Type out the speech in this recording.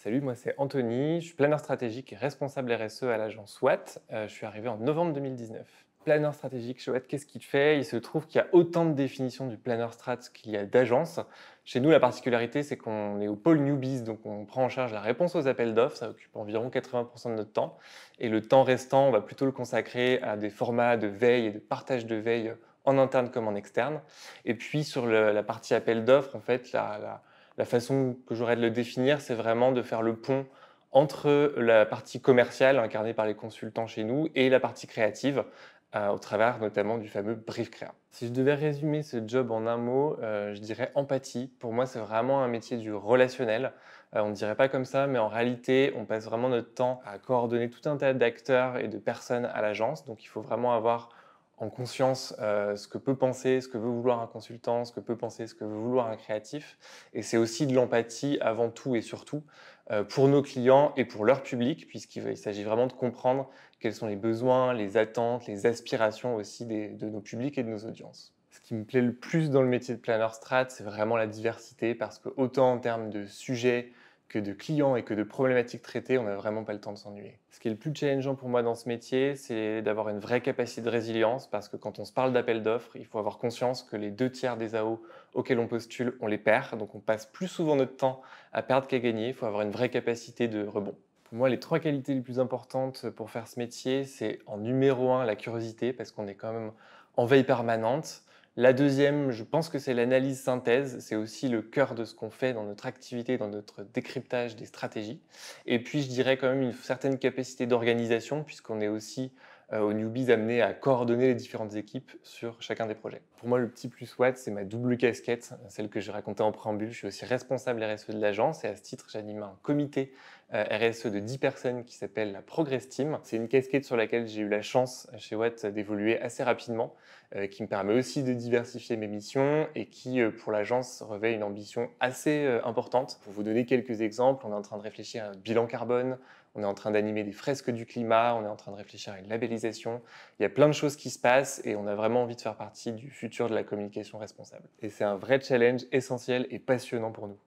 Salut, moi c'est Anthony, je suis planeur stratégique et responsable RSE à l'agence Watt. Euh, je suis arrivé en novembre 2019. Planeur stratégique chez Watt, qu'est-ce qu'il fait Il se trouve qu'il y a autant de définitions du planeur strat qu'il y a d'agences. Chez nous, la particularité, c'est qu'on est au pôle newbies, donc on prend en charge la réponse aux appels d'offres, ça occupe environ 80% de notre temps. Et le temps restant, on va plutôt le consacrer à des formats de veille et de partage de veille en interne comme en externe. Et puis sur la partie appel d'offres, en fait, la la façon que j'aurais de le définir, c'est vraiment de faire le pont entre la partie commerciale incarnée par les consultants chez nous et la partie créative euh, au travers notamment du fameux brief créa. Si je devais résumer ce job en un mot, euh, je dirais empathie. Pour moi, c'est vraiment un métier du relationnel. Euh, on ne dirait pas comme ça, mais en réalité, on passe vraiment notre temps à coordonner tout un tas d'acteurs et de personnes à l'agence. Donc, il faut vraiment avoir en conscience euh, ce que peut penser, ce que veut vouloir un consultant, ce que peut penser, ce que veut vouloir un créatif. Et c'est aussi de l'empathie avant tout et surtout euh, pour nos clients et pour leur public, puisqu'il s'agit vraiment de comprendre quels sont les besoins, les attentes, les aspirations aussi de nos publics et de nos audiences. Ce qui me plaît le plus dans le métier de planner strat, c'est vraiment la diversité, parce que autant en termes de sujets, que de clients et que de problématiques traitées, on n'a vraiment pas le temps de s'ennuyer. Ce qui est le plus challengeant pour moi dans ce métier, c'est d'avoir une vraie capacité de résilience parce que quand on se parle d'appels d'offres, il faut avoir conscience que les deux tiers des AO auxquels on postule, on les perd. Donc on passe plus souvent notre temps à perdre qu'à gagner. Il faut avoir une vraie capacité de rebond. Pour moi, les trois qualités les plus importantes pour faire ce métier, c'est en numéro un la curiosité parce qu'on est quand même en veille permanente. La deuxième, je pense que c'est l'analyse-synthèse. C'est aussi le cœur de ce qu'on fait dans notre activité, dans notre décryptage des stratégies. Et puis, je dirais quand même une certaine capacité d'organisation, puisqu'on est aussi euh, aux newbies amenés à coordonner les différentes équipes sur chacun des projets. Pour moi, le petit plus Watt, c'est ma double casquette, celle que j'ai racontée en préambule. Je suis aussi responsable RSE de l'agence et à ce titre, j'anime un comité euh, RSE de 10 personnes qui s'appelle la Progress Team. C'est une casquette sur laquelle j'ai eu la chance chez Watt d'évoluer assez rapidement, euh, qui me permet aussi de diversifier mes missions et qui, pour l'agence, revêt une ambition assez importante. Pour vous donner quelques exemples, on est en train de réfléchir à un bilan carbone, on est en train d'animer des fresques du climat, on est en train de réfléchir à une labellisation il y a plein de choses qui se passent et on a vraiment envie de faire partie du futur de la communication responsable. Et c'est un vrai challenge essentiel et passionnant pour nous.